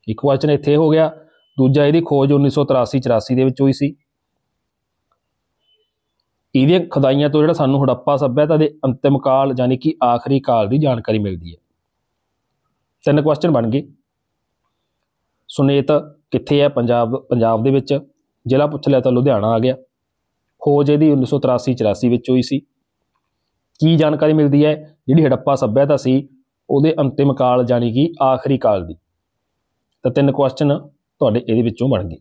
ਇੱਕ ਕੁਐਸਚਨ ਇੱਥੇ ਹੋ ਗਿਆ ਦੂਜਾ ਇਹਦੀ ਖੋਜ 1983-84 ਦੇ ਵਿੱਚ ਹੋਈ ਸੀ ਇਹਦੇ ਖਦਾਈਆਂ ਤੋਂ ਜਿਹੜਾ ਸਾਨੂੰ ਹੜੱਪਾ ਸੱਭਿਆਤਾ ਦੇ ਅੰਤਿਮ ਕਾਲ ਯਾਨੀ ਕਿ ਆਖਰੀ ਕਾਲ ਦੀ ਜਾਣਕਾਰੀ ਮਿਲਦੀ ਹੈ ਤਿੰਨ ਕੁਐਸਚਨ ਬਣ ਗਏ ਸੁਨੇਤ ਕਿੱਥੇ ਹੈ ਪੰਜਾਬ ਪੰਜਾਬ ਦੇ ਵਿੱਚ ਜ਼ਿਲ੍ਹਾ ਪੁੱਛ ਲਿਆ ਤਾਂ ਲੁਧਿਆਣਾ ਆ ਗਿਆ ਖੋਜ ਇਹਦੀ 1983-84 ਵਿੱਚ ਹੋਈ ਸੀ ਕੀ ਜਾਣਕਾਰੀ ਮਿਲਦੀ ਹੈ ਜਿਹੜੀ ਹੜੱਪਾ ਸੱਭਿਅਤਾ ਸੀ ਉਹਦੇ ਅੰਤਿਮ ਕਾਲ ਜਾਨੀ ਕਿ ਆਖਰੀ ਕਾਲ ਦੀ ਤਾਂ ਤਿੰਨ ਕੁਐਸਚਨ ਤੁਹਾਡੇ ਇਹਦੇ ਵਿੱਚੋਂ ਬਣ ਗਏ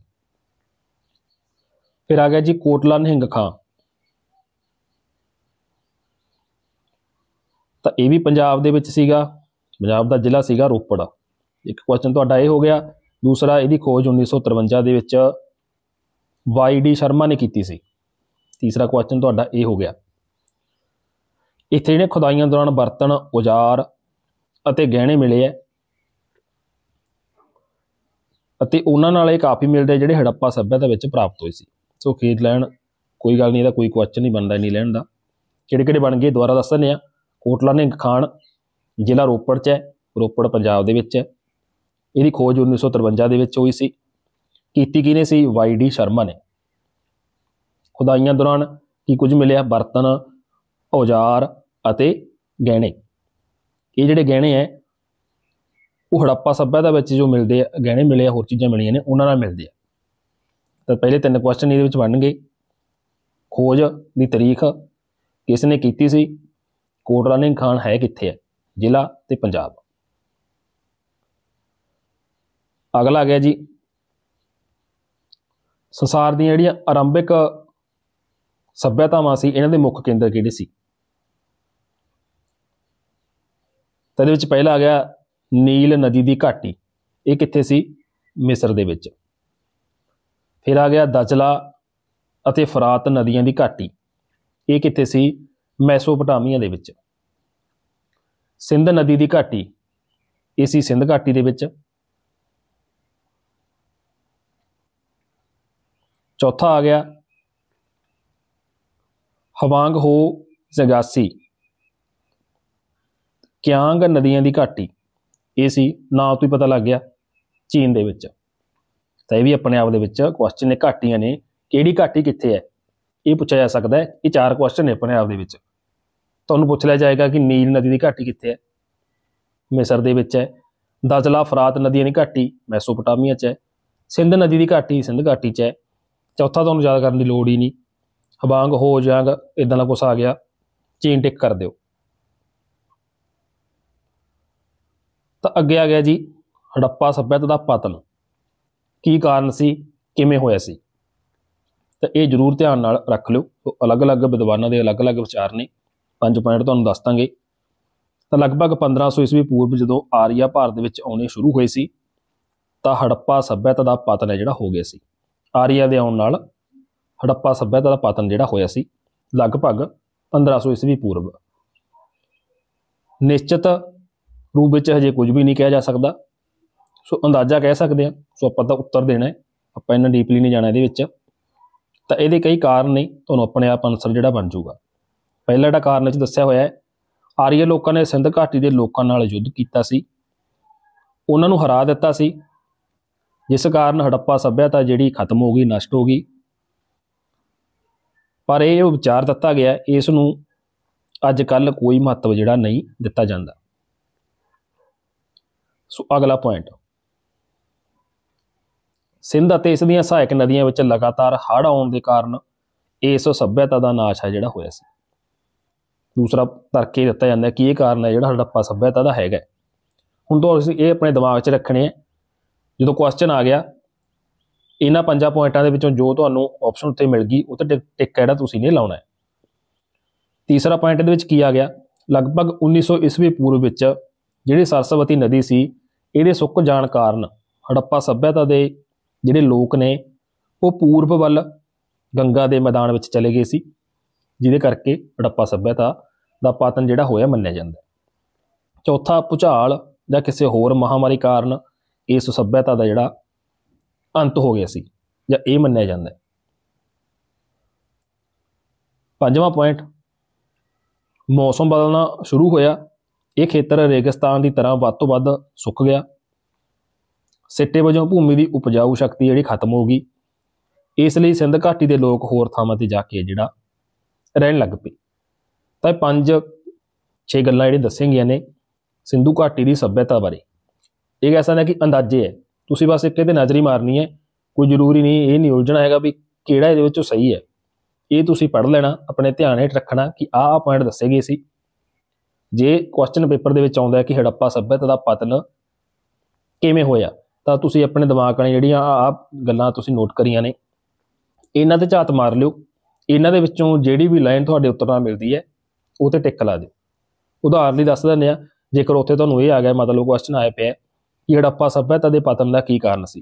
ਫਿਰ ਆ ਗਿਆ ਜੀ ਕੋਟਲਾ ਨਿਹੰਗ ਖਾਂ ਤਾਂ ਇਹ ਵੀ ਪੰਜਾਬ ਦੇ ਵਿੱਚ ਸੀਗਾ ਪੰਜਾਬ ਦਾ ਜ਼ਿਲ੍ਹਾ ਸੀਗਾ ਰੋਪੜ ਇੱਕ ਕੁਐਸਚਨ ਤੁਹਾਡਾ ਇਹ ਹੋ ਗਿਆ ਦੂਸਰਾ ਇਹਦੀ ਖੋਜ 1953 ਦੇ ਵਿੱਚ ਵਾਈ ਡੀ ਸ਼ਰਮਾ ਨੇ ਕੀਤੀ ਸੀ ਤੀਸਰਾ ਕੁਐਸਚਨ ਤੁਹਾਡਾ ਇਹ ਹੋ ਗਿਆ ਇੱਥੇ ਜਿਹੜੇ ਖੁਦਾਈਆਂ ਦੌਰਾਨ ਬਰਤਨ ਔਜ਼ਾਰ ਅਤੇ ਗਹਿਣੇ ਮਿਲੇ ਐ ਅਤੇ ਉਹਨਾਂ ਨਾਲ ਇਹ ਕਾਫੀ ਮਿਲਦੇ ਜਿਹੜੇ ਹੜੱਪਾ ਸੱਭਿਅਤਾ ਵਿੱਚ ਪ੍ਰਾਪਤ ਹੋਏ ਸੀ ਸੋ ਖੇਤ ਲੈਣ ਕੋਈ ਗੱਲ ਨਹੀਂ ਇਹਦਾ ਕੋਈ ਕੁਐਸਚਨ ਨਹੀਂ ਬਣਦਾ ਨਹੀਂ ਲੈਣ ਦਾ ਕਿਹੜੇ ਕਿਹੜੇ ਬਣ ਗਏ ਦੁਆਰਾ ਦੱਸ ਆ ਕੋਟਲਾ ਨੇ ਖਾਨ ਜ਼ਿਲ੍ਹਾ ਰੋਪੜ 'ਚ ਹੈ ਰੋਪੜ ਪੰਜਾਬ ਦੇ ਵਿੱਚ ਹੈ ਇਹਦੀ ਖੋਜ 1953 ਦੇ ਵਿੱਚ ਹੋਈ ਸੀ ਕੀਤੀ ਕਿਨੇ ਸੀ ਵਾਈ ਡੀ ਸ਼ਰਮਾ ਨੇ ਖੁਦਾਈਆਂ ਦੌਰਾਨ ਕੀ ਕੁਝ ਮਿਲਿਆ ਬਰਤਨ ਔਜ਼ਾਰ ਅਤੇ ਗਹਿਣੇ ਇਹ ਜਿਹੜੇ ਗਹਿਣੇ ਐ ਉਹ ਹੜੱਪਾ ਸੱਭਿਆਤਾ ਵਿੱਚ ਜੋ ਮਿਲਦੇ ਆ ਗਹਿਣੇ ਮਿਲੇ ਆ ਹੋਰ ਚੀਜ਼ਾਂ ਮਿਲੀਆਂ ਨੇ ਉਹਨਾਂ ਨਾਲ ਮਿਲਦੇ ਆ ਤਾਂ ਪਹਿਲੇ ਤਿੰਨ ਕੁਐਸਚਨ ਇਹਦੇ ਵਿੱਚ ਬਣਨਗੇ ਖੋਜ ਦੀ ਤਾਰੀਖ ਕਿਸ ਨੇ ਕੀਤੀ ਸੀ ਕੋਟ ਰਨਿੰਗ ਖਾਨ ਹੈ ਕਿੱਥੇ ਹੈ ਜ਼ਿਲ੍ਹਾ ਤੇ ਪੰਜਾਬ ਅਗਲਾ ਆ ਗਿਆ ਜੀ ਸੰਸਾਰ ਦੀਆਂ ਜਿਹੜੀਆਂ ਆਰੰਭਿਕ ਸੱਭਿਆਤਾਵਾਂ ਸੀ ਇਹਨਾਂ ਦੇ ਮੁੱਖ ਕੇਂਦਰ ਕਿਹੜੇ ਸੀ ਤਾਂ ਇਹਦੇ ਵਿੱਚ ਪਹਿਲਾ ਆ ਗਿਆ ਨੀਲ ਨਦੀ ਦੀ ਘਾਟੀ ਇਹ ਕਿੱਥੇ ਸੀ ਮਿਸਰ ਦੇ ਵਿੱਚ ਫਿਰ ਆ ਗਿਆ ਦਜਲਾ ਅਤੇ ਫਰਾਤ ਨਦੀਆਂ ਦੀ ਘਾਟੀ ਇਹ ਕਿੱਥੇ ਸੀ ਮੈਸੋਪੋਟਾਮੀਆ ਦੇ ਵਿੱਚ ਸਿੰਧ ਨਦੀ ਦੀ ਘਾਟੀ ਇਹ ਸੀ ਸਿੰਧ ਘਾਟੀ ਦੇ ਵਿੱਚ ਚੌਥਾ ਆ ਗਿਆ ਹਵਾਂਗ ਹੋ ਜਗਾਸੀ ਕਿਆਂਗ ਨਦੀਆਂ ਦੀ ਘਾਟੀ ਇਹ ਸੀ ਨਾਮ ਤੋਂ ਹੀ ਪਤਾ ਲੱਗ ਗਿਆ ਚੀਨ ਦੇ ਵਿੱਚ ਤਾਂ ਇਹ ਵੀ ਆਪਣੇ ਆਪ ਦੇ ਵਿੱਚ ਕੁਐਸਚਨ ਨੇ ਘਾਟੀਆਂ ਨੇ ਕਿਹੜੀ ਘਾਟੀ ਕਿੱਥੇ ਹੈ ਇਹ ਪੁੱਛਿਆ ਜਾ ਸਕਦਾ ਹੈ ਇਹ ਚਾਰ ਕੁਐਸਚਨ ਨੇ ਆਪਣੇ ਆਪ ਦੇ ਵਿੱਚ ਤੁਹਾਨੂੰ ਪੁੱਛ ਲਿਆ ਜਾਏਗਾ ਕਿ ਨੀਲ ਨਦੀ ਦੀ ਘਾਟੀ ਕਿੱਥੇ ਹੈ ਮਿਸਰ ਦੇ ਵਿੱਚ ਹੈ ਦਜਲਾ ਫਰਾਤ ਨਦੀਆਂ ਦੀ ਘਾਟੀ ਮੈਸੋਪੋਟਾਮੀਆ 'ਚ ਹੈ ਸਿੰਧ ਨਦੀ ਦੀ ਘਾਟੀ ਸਿੰਧ ਘਾਟੀ 'ਚ ਹੈ ਚੌਥਾ ਤੁਹਾਨੂੰ ਯਾਦ ਕਰਨ ਦੀ ਲੋੜ ਹੀ ਨਹੀਂ ਹਬਾਂਗ ਹੋ ਜਾਂਗ ਇਦਾਂ ਦਾ ਕੁਝ ਆ ਗਿਆ ਚੀਨ ਟਿਕ ਕਰ ਦਿਓ ਤਾਂ ਅੱਗੇ ਆ ਗਿਆ ਜੀ ਹੜੱਪਾ ਸੱਭਿਅਤਾ ਦਾ ਪਤਨ ਕੀ ਕਾਰਨ ਸੀ ਕਿਵੇਂ ਹੋਇਆ ਸੀ ਤਾਂ ਇਹ ਜ਼ਰੂਰ ਧਿਆਨ ਨਾਲ ਰੱਖ ਲਿਓ ਤੋਂ ਅਲੱਗ-ਅਲੱਗ ਵਿਦਵਾਨਾਂ ਦੇ ਅਲੱਗ-ਅਲੱਗ ਵਿਚਾਰ ਨੇ ਪੰਜ ਪੁਆਇੰਟ ਤੁਹਾਨੂੰ ਦੱਸ ਦਾਂਗੇ ਤਾਂ ਲਗਭਗ 1500 ਈਸਵੀ ਪੂਰਵ ਜਦੋਂ ਆਰੀਆ ਭਾਰਤ ਦੇ ਵਿੱਚ ਆਉਣੇ ਸ਼ੁਰੂ ਹੋਏ ਸੀ ਤਾਂ ਹੜੱਪਾ ਸੱਭਿਅਤਾ ਦਾ ਪਤਨ ਹੈ ਜਿਹੜਾ ਹੋ ਗਿਆ ਸੀ ਆਰੀਆ ਦੇ ਆਉਣ ਨਾਲ ਹੜੱਪਾ ਸੱਭਿਅਤਾ ਦਾ ਪਤਨ ਜਿਹੜਾ ਹੋਇਆ ਸੀ ਲਗਭਗ 1500 ਈਸਵੀ ਪੂਰਵ ਨਿਸ਼ਚਿਤ ਰੂਪ ਵਿੱਚ ਹਜੇ ਕੁਝ ਵੀ ਨਹੀਂ ਕਿਹਾ ਜਾ ਸਕਦਾ ਸੋ ਅੰਦਾਜ਼ਾ ਕਹਿ ਸਕਦੇ ਆ ਸੋ ਆਪਾਂ ਤਾਂ ਉੱਤਰ ਦੇਣਾ ਹੈ ਆਪਾਂ ਇਹਨਾਂ ਡੀਪਲੀ ਨਹੀਂ ਜਾਣਾ ਇਹਦੇ ਵਿੱਚ ਤਾਂ ਇਹਦੇ ਕਈ ਕਾਰਨ ਨੇ ਤੁਹਾਨੂੰ ਆਪਣੇ ਆਪ ਆਨਸਰ ਜਿਹੜਾ ਬਣ ਜਾਊਗਾ ਪਹਿਲਾ ਜਿਹੜਾ ਕਾਰਨ ਚ ਦੱਸਿਆ ਹੋਇਆ ਹੈ ਆਰੀਆ ਲੋਕਾਂ ਨੇ ਸਿੰਧ ਘਾਟੀ ਦੇ ਲੋਕਾਂ ਨਾਲ ਯੁੱਧ ਕੀਤਾ ਸੀ ਉਹਨਾਂ ਨੂੰ ਹਰਾ ਦਿੱਤਾ ਸੀ ਜਿਸ ਕਾਰਨ ਹੜੱਪਾ ਸੱਭਿਅਤਾ ਜਿਹੜੀ ਖਤਮ ਹੋ ਗਈ ਨਸ਼ਟ ਹੋ ਗਈ ਪਰ ਇਹ ਵਿਚਾਰ ਦਿੱਤਾ ਗਿਆ ਇਸ ਨੂੰ ਅੱਜ ਕੱਲ ਕੋਈ ਮਹੱਤਵ ਜਿਹੜਾ ਨਹੀਂ ਦਿੱਤਾ ਜਾਂਦਾ ਸੋ ਅਗਲਾ ਪੁਆਇੰਟ ਸਿੰਧ ਅਤੇ ਇਸ ਦੀਆਂ ਸਹਾਇਕ ਨਦੀਆਂ ਵਿੱਚ ਲਗਾਤਾਰ ਹੜ੍ਹ ਆਉਣ ਦੇ ਕਾਰਨ ਇਸ ਸਭਿਅਤਾ ਦਾ ਨਾਸ਼ ਹੈ ਜਿਹੜਾ ਹੋਇਆ ਸੀ ਦੂਸਰਾ ਤਰਕ ਇਹ ਦਿੱਤਾ ਜਾਂਦਾ ਕਿ ਇਹ ਕਾਰਨ ਹੈ ਜਿਹੜਾ ਹੜੱਪਾ ਸਭਿਅਤਾ ਦਾ ਹੈਗਾ ਹੁਣ ਤੋਂ ਤੁਸੀਂ ਇਹ ਆਪਣੇ ਦਿਮਾਗ 'ਚ ਰੱਖਣੇ ਆ ਜਦੋਂ ਕੁਐਸਚਨ ਆ ਗਿਆ ਇਹਨਾਂ ਪੰਜਾਂ ਪੁਆਇੰਟਾਂ ਦੇ ਵਿੱਚੋਂ ਜੋ ਤੁਹਾਨੂੰ ਆਪਸ਼ਨ ਉੱਤੇ ਮਿਲ ਗਈ ਉਹ ਤੇ ਟਿਕ ਕਿਹੜਾ ਤੁਸੀਂ ਨੇ ਲਾਉਣਾ ਹੈ ਤੀਸਰਾ ਪੁਆਇੰਟ ਦੇ ਵਿੱਚ ਕੀ ਆ ਗਿਆ ਲਗਭਗ 1900 ਈਸਵੀ ਪੂਰਵ ਵਿੱਚ ਜਿਹੜੀ ਸਰਸਵਤੀ ਨਦੀ ਸੀ ਇਹਦੇ ਸੁੱਕ ਜਾਣ ਕਾਰਨ ਹੜੱਪਾ ਸੱਭਿਅਤਾ ਦੇ ਜਿਹੜੇ ਲੋਕ ਨੇ ਉਹ ਪੂਰਬ ਵੱਲ ਗੰਗਾ ਦੇ ਮੈਦਾਨ ਵਿੱਚ ਚਲੇ ਗਏ ਸੀ ਜਿਹਦੇ ਕਰਕੇ ਹੜੱਪਾ ਸੱਭਿਅਤਾ ਦਾ ਪਤਨ ਜਿਹੜਾ ਹੋਇਆ ਮੰਨਿਆ ਜਾਂਦਾ ਚੌਥਾ ਭੁਚਾਲ ਜਾਂ ਕਿਸੇ ਹੋਰ ਮਹਾਮਾਰੀ ਕਾਰਨ ਇਸ ਸੱਭਿਅਤਾ ਦਾ ਜਿਹੜਾ ਅੰਤ ਹੋ ਗਿਆ ਸੀ ਜਾਂ ਇਹ ਮੰਨਿਆ ਜਾਂਦਾ ਪੰਜਵਾਂ ਪੁਆਇੰਟ ਮੌਸਮ ਬਦਲਣਾ ਸ਼ੁਰੂ ਹੋਇਆ ਇਹ ਖੇਤਰ ਰੇਗਿਸਤਾਨ ਦੀ ਤਰ੍ਹਾਂ ਵੱਧ ਤੋਂ ਵੱਧ ਸੁੱਕ ਗਿਆ ਸਿੱਟੇ ਵਜੋਂ ਭੂਮੀ ਦੀ ਉਪਜਾਊ ਸ਼ਕਤੀ ਜਿਹੜੀ ਖਤਮ ਹੋ ਗਈ ਇਸ ਲਈ ਸਿੰਧ ਘਾਟੀ ਦੇ ਲੋਕ ਹੋਰ ਥਾਵਾਂ ਤੇ ਜਾ ਕੇ ਜਿਹੜਾ ਰਹਿਣ ਲੱਗ ਪਏ ਤਾਂ ਪੰਜ ਛੇ ਗੱਲਾਂ ਜਿਹੜੀਆਂ ਦੱਸੀਆਂ ਨੇ ਸਿੰਧੂ ਘਾਟੀ ਦੀ ਸੱਭਿਅਤਾ ਬਾਰੇ ਇਹ ਐਸਾ ਨਾ ਕਿ ਅੰਦਾਜ਼ੇ ਹੈ ਤੁਸੀਂ ਬਸ ਇੱਕ ਇਹਦੇ ਨਜ਼ਰੀ ਮਾਰਨੀ ਹੈ ਕੋਈ ਜ਼ਰੂਰੀ ਨਹੀਂ ਇਹ ਨਹੀਂ ਉਲਝਣਾ ਹੈਗਾ ਵੀ ਕਿਹੜਾ ਇਹਦੇ ਵਿੱਚੋਂ ਸਹੀ ਹੈ ਇਹ ਤੁਸੀਂ ਪੜ੍ਹ ਲੈਣਾ ਆਪਣੇ ਧਿਆਨ ਹੇਠ ਰੱਖਣਾ ਕਿ ਆਹ ਆ ਪੁਆਇੰਟ ਦੱਸੇ ਗਏ ਸੀ ਜੇ ਕੁਐਸਚਨ ਪੇਪਰ ਦੇ ਵਿੱਚ ਆਉਂਦਾ ਹੈ ਕਿ ਹੜੱਪਾ ਸੱਭਿਅਤਾ ਦਾ ਪਤਨ ਕਿਵੇਂ ਹੋਇਆ ਤਾਂ ਤੁਸੀਂ ਆਪਣੇ ਦਿਮਾਗ ਨਾਲ ਜਿਹੜੀਆਂ ਆ ਗੱਲਾਂ ਤੁਸੀਂ ਨੋਟ ਕਰੀਆਂ ਨੇ ਇਹਨਾਂ ਤੇ ਝਾਤ ਮਾਰ ਲਿਓ ਇਹਨਾਂ ਦੇ ਵਿੱਚੋਂ ਜਿਹੜੀ ਵੀ ਲਾਈਨ ਤੁਹਾਡੇ ਉੱਤਰ ਨਾਲ ਮਿਲਦੀ ਹੈ ਉਹ ਤੇ ਟਿਕ ਲਾ ਦਿਓ ਉਦਾਹਰਨ ਲਈ ਦੱਸ ਦਿੰਦੇ ਆ ਜੇਕਰ ਉੱਥੇ ਤੁਹਾਨੂੰ ਇਹ ਆ ਗਿਆ ਮਤਲਬ ਕੁਐਸਚਨ ਆਇਆ ਪਿਆ ਕਿ ਹੜੱਪਾ ਸੱਭਿਅਤਾ ਦੇ ਪਤਨ ਦਾ ਕੀ ਕਾਰਨ ਸੀ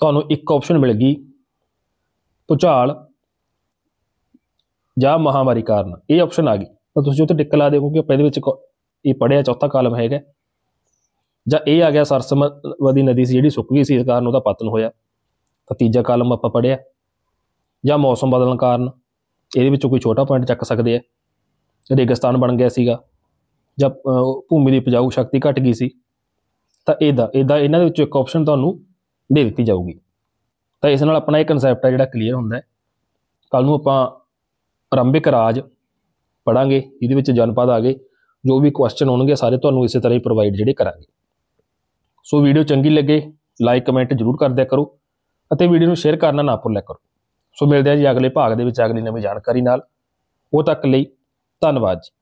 ਤੁਹਾਨੂੰ ਇੱਕ ਆਪਸ਼ਨ ਮਿਲ ਗਈ ਭੁਚਾਲ ਜਾਂ ਮਹਾਮਾਰੀ ਕਾਰਨ ਇਹ ਆਪਸ਼ਨ ਆ ਗਈ ਤਾਂ ਤੁਸੀਂ ਉੱਥੇ ਟਿੱਕ ਲਾ ਦਿਓ ਕਿਉਂਕਿ ਆਪਾਂ ਇਹਦੇ ਵਿੱਚ ਇਹ ਪੜਿਆ ਚੌਥਾ ਕਾਲਮ ਹੈਗਾ ਜਾਂ ਇਹ ਆ ਗਿਆ ਸਰਸਮਵਦੀ ਨਦੀ ਸੀ ਜਿਹੜੀ ਸੁੱਕ ਗਈ ਸੀ ਇਸ ਕਾਰਨ ਉਹਦਾ ਪਤਨ ਹੋਇਆ ਤਾਂ ਤੀਜਾ ਕਾਲਮ ਆਪਾਂ ਪੜਿਆ ਜਾਂ ਮੌਸਮ ਬਦਲਣ ਕਾਰਨ ਇਹਦੇ ਵਿੱਚੋਂ ਕੋਈ ਛੋਟਾ ਪੁਆਇੰਟ ਚੱਕ ਸਕਦੇ ਆ ਰੇਗਿਸਤਾਨ ਬਣ ਗਿਆ ਸੀਗਾ ਜਾਂ ਭੂਮੀ ਦੀ ਉਪਜਾਊ ਸ਼ਕਤੀ ਘਟ ਗਈ ਸੀ ਤਾਂ ਇਹਦਾ ਇਹਦਾ ਇਹਨਾਂ ਦੇ ਵਿੱਚੋਂ ਇੱਕ ਆਪਸ਼ਨ ਤੁਹਾਨੂੰ ਦੇ ਦਿੱਤੀ ਜਾਊਗੀ ਤਾਂ ਇਸ ਨਾਲ ਆਪਣਾ ਇਹ ਕਨਸੈਪਟ ਹੈ ਜਿਹੜਾ ਕਲੀਅਰ ਹੁੰਦਾ ਹੈ ਕੱਲ ਨੂੰ ਆਪਾਂ ਆਰੰਭਿਕ ਰਾਜ ਪੜਾਂਗੇ ਇਹਦੇ ਵਿੱਚ ਜਨਪਦ ਆ ਗਏ ਜੋ ਵੀ ਕੁਐਸਚਨ ਹੋਣਗੇ ਸਾਰੇ ਤੁਹਾਨੂੰ ਇਸੇ ਤਰ੍ਹਾਂ ਹੀ ਪ੍ਰੋਵਾਈਡ ਜਿਹੜੇ ਕਰਾਂਗੇ ਸੋ ਵੀਡੀਓ ਚੰਗੀ ਲੱਗੇ ਲਾਈਕ ਕਮੈਂਟ ਜ਼ਰੂਰ ਕਰ ਦਿਆ ਕਰੋ ਅਤੇ ਵੀਡੀਓ ਨੂੰ ਸ਼ੇਅਰ ਕਰਨਾ ਨਾ ਭੁੱਲਿਆ ਕਰੋ ਸੋ ਮਿਲਦੇ ਹਾਂ ਜੀ ਅਗਲੇ ਭਾਗ ਦੇ ਵਿੱਚ ਅਗਲੀ ਨਵੀਂ ਜਾਣਕਾਰੀ ਨਾਲ ਉਹ ਤੱਕ ਲਈ ਧੰਨਵਾਦ ਜੀ